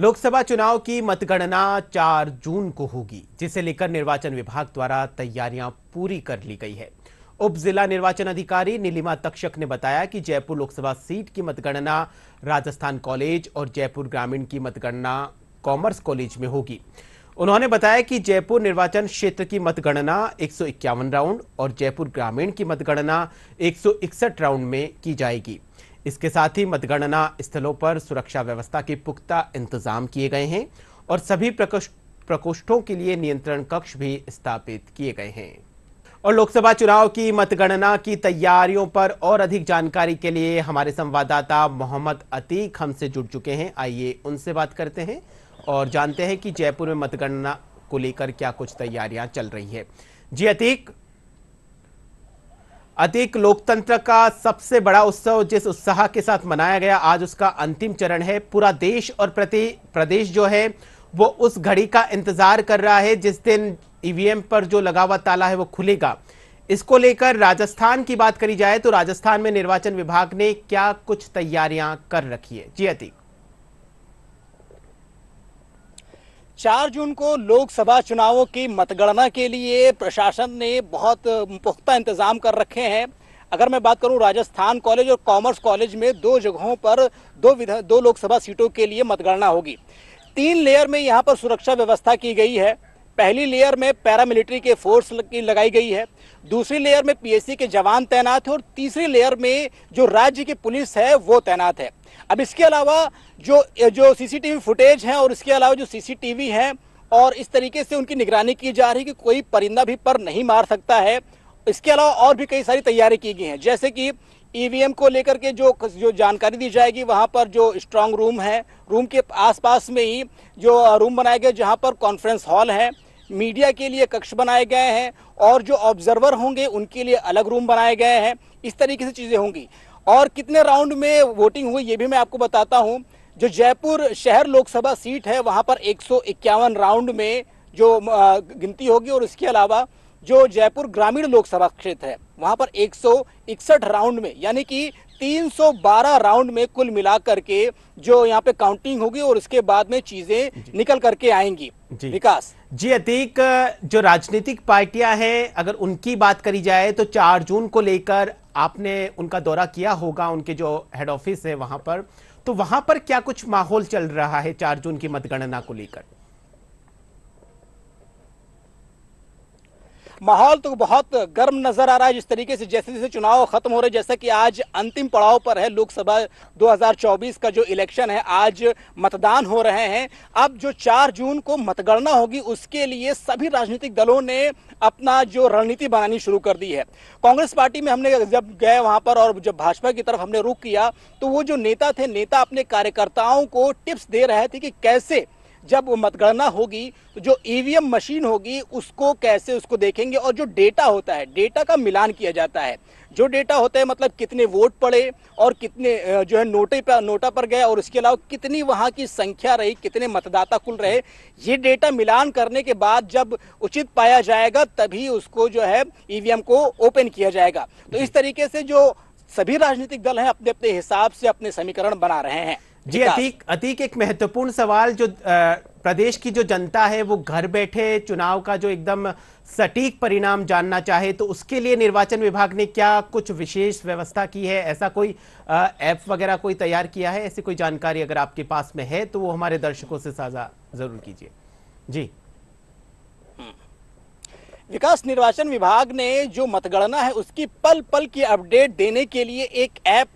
लोकसभा चुनाव की मतगणना 4 जून को होगी जिसे लेकर निर्वाचन विभाग द्वारा तैयारियां पूरी कर ली गई है उप जिला निर्वाचन अधिकारी नीलिमा तक्षक ने बताया कि जयपुर लोकसभा सीट की मतगणना राजस्थान कॉलेज और जयपुर ग्रामीण की मतगणना कॉमर्स कॉलेज में होगी उन्होंने बताया कि जयपुर निर्वाचन क्षेत्र की मतगणना एक राउंड और जयपुर ग्रामीण की मतगणना एक राउंड में की जाएगी इसके साथ ही मतगणना स्थलों पर सुरक्षा व्यवस्था के पुख्ता इंतजाम किए गए हैं और सभी प्रकोष्ठों के लिए नियंत्रण कक्ष भी स्थापित किए गए हैं और लोकसभा चुनाव की मतगणना की तैयारियों पर और अधिक जानकारी के लिए हमारे संवाददाता मोहम्मद अतीक हमसे जुड़ चुके हैं आइए उनसे बात करते हैं और जानते हैं कि जयपुर में मतगणना को लेकर क्या कुछ तैयारियां चल रही है जी अतीक अधिक लोकतंत्र का सबसे बड़ा उत्सव जिस उत्साह के साथ मनाया गया आज उसका अंतिम चरण है पूरा देश और प्रति प्रदेश जो है वो उस घड़ी का इंतजार कर रहा है जिस दिन ईवीएम e पर जो लगा हुआ ताला है वो खुलेगा इसको लेकर राजस्थान की बात करी जाए तो राजस्थान में निर्वाचन विभाग ने क्या कुछ तैयारियां कर रखी है जी अतीक चार जून को लोकसभा चुनावों की मतगणना के लिए प्रशासन ने बहुत पुख्ता इंतजाम कर रखे हैं अगर मैं बात करूं राजस्थान कॉलेज और कॉमर्स कॉलेज में दो जगहों पर दो विधा दो लोकसभा सीटों के लिए मतगणना होगी तीन लेयर में यहां पर सुरक्षा व्यवस्था की गई है पहली लेयर में पैरामिलिट्री के फोर्स की लगाई गई है दूसरी लेयर में पीएससी के जवान तैनात है और तीसरी लेयर में जो राज्य की पुलिस है वो तैनात है अब इसके अलावा जो जो सीसीटीवी फुटेज है और इसके अलावा जो सीसीटीवी है और इस तरीके से उनकी निगरानी की जा रही है कि कोई परिंदा भी पर नहीं मार सकता है इसके अलावा और भी कई सारी तैयारी की गई हैं जैसे कि ईवीएम e को लेकर के जो जो जानकारी दी जाएगी वहाँ पर जो स्ट्रांग रूम है रूम के आसपास में ही जो रूम बनाए गए जहाँ पर कॉन्फ्रेंस हॉल है मीडिया के लिए कक्ष बनाए गए हैं और जो ऑब्जर्वर होंगे उनके लिए अलग रूम बनाए गए हैं इस तरीके से चीज़ें होंगी और कितने राउंड में वोटिंग हुई ये भी मैं आपको बताता हूँ जो जयपुर शहर लोकसभा सीट है वहाँ पर एक राउंड में जो गिनती होगी और इसके अलावा जो जयपुर ग्रामीण लोकसभा क्षेत्र है वहाँ पर एक राउंड में यानी कि 312 राउंड में कुल मिलाकर के जो यहाँ पे काउंटिंग होगी और उसके बाद में चीजें निकल करके आएंगी विकास जी अतीक जो राजनीतिक पार्टियां हैं अगर उनकी बात करी जाए तो 4 जून को लेकर आपने उनका दौरा किया होगा उनके जो हेड ऑफिस है वहां पर तो वहां पर क्या कुछ माहौल चल रहा है 4 जून की मतगणना को लेकर माहौल तो बहुत गर्म नजर आ रहा है जिस तरीके से जैसे जैसे चुनाव खत्म हो रहे जैसा कि आज अंतिम पड़ाव पर है लोकसभा 2024 का जो इलेक्शन है आज मतदान हो रहे हैं अब जो 4 जून को मतगणना होगी उसके लिए सभी राजनीतिक दलों ने अपना जो रणनीति बनानी शुरू कर दी है कांग्रेस पार्टी में हमने जब गए वहां पर और जब भाजपा की तरफ हमने रुख किया तो वो जो नेता थे नेता अपने कार्यकर्ताओं को टिप्स दे रहे थे कि कैसे जब मतगणना होगी तो जो ईवीएम e मशीन होगी उसको कैसे उसको देखेंगे और जो डेटा होता है डेटा का मिलान किया जाता है जो डेटा होता है मतलब कितने वोट पड़े और कितने जो है नोटे पर नोटा पर गए और उसके अलावा कितनी वहाँ की संख्या रही कितने मतदाता कुल रहे ये डेटा मिलान करने के बाद जब उचित पाया जाएगा तभी उसको जो है ईवीएम e को ओपन किया जाएगा तो इस तरीके से जो सभी राजनीतिक दल हैं अपने अपने हिसाब से अपने समीकरण बना रहे हैं जी अतीक अतीक एक महत्वपूर्ण सवाल जो आ, प्रदेश की जो जनता है वो घर बैठे चुनाव का जो एकदम सटीक परिणाम जानना चाहे तो उसके लिए निर्वाचन विभाग ने क्या कुछ विशेष व्यवस्था की है ऐसा कोई ऐप वगैरह कोई तैयार किया है ऐसी कोई जानकारी अगर आपके पास में है तो वो हमारे दर्शकों से साझा जरूर कीजिए जी विकास निर्वाचन विभाग ने जो मतगणना है उसकी पल पल की अपडेट देने के लिए एक ऐप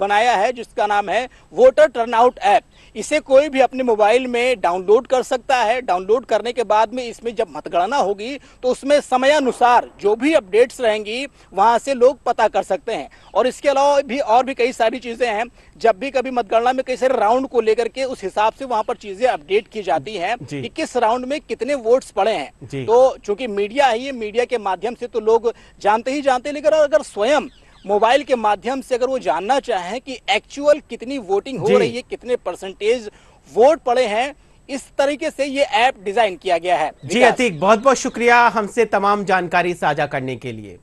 बनाया है जिसका नाम है वोटर टर्नआउट ऐप इसे कोई भी अपने मोबाइल में डाउनलोड कर सकता है डाउनलोड करने के बाद में इसमें जब मतगणना होगी तो उसमें समयानुसार जो भी अपडेट्स रहेंगी वहां से लोग पता कर सकते हैं और इसके अलावा भी और भी कई सारी चीज़ें हैं जब भी कभी मतगणना में कई सारे राउंड को लेकर के उस हिसाब से वहां पर चीज़ें अपडेट की जाती हैं कि किस राउंड में कितने वोट्स पड़े हैं तो चूंकि मीडिया चाहिए मीडिया के माध्यम से तो लोग जानते ही जानते लेकिन अगर स्वयं मोबाइल के माध्यम से अगर वो जानना चाहें कि एक्चुअल कितनी वोटिंग हो रही है कितने परसेंटेज वोट पड़े हैं इस तरीके से ये ऐप डिजाइन किया गया है जी अतीक बहुत बहुत शुक्रिया हमसे तमाम जानकारी साझा करने के लिए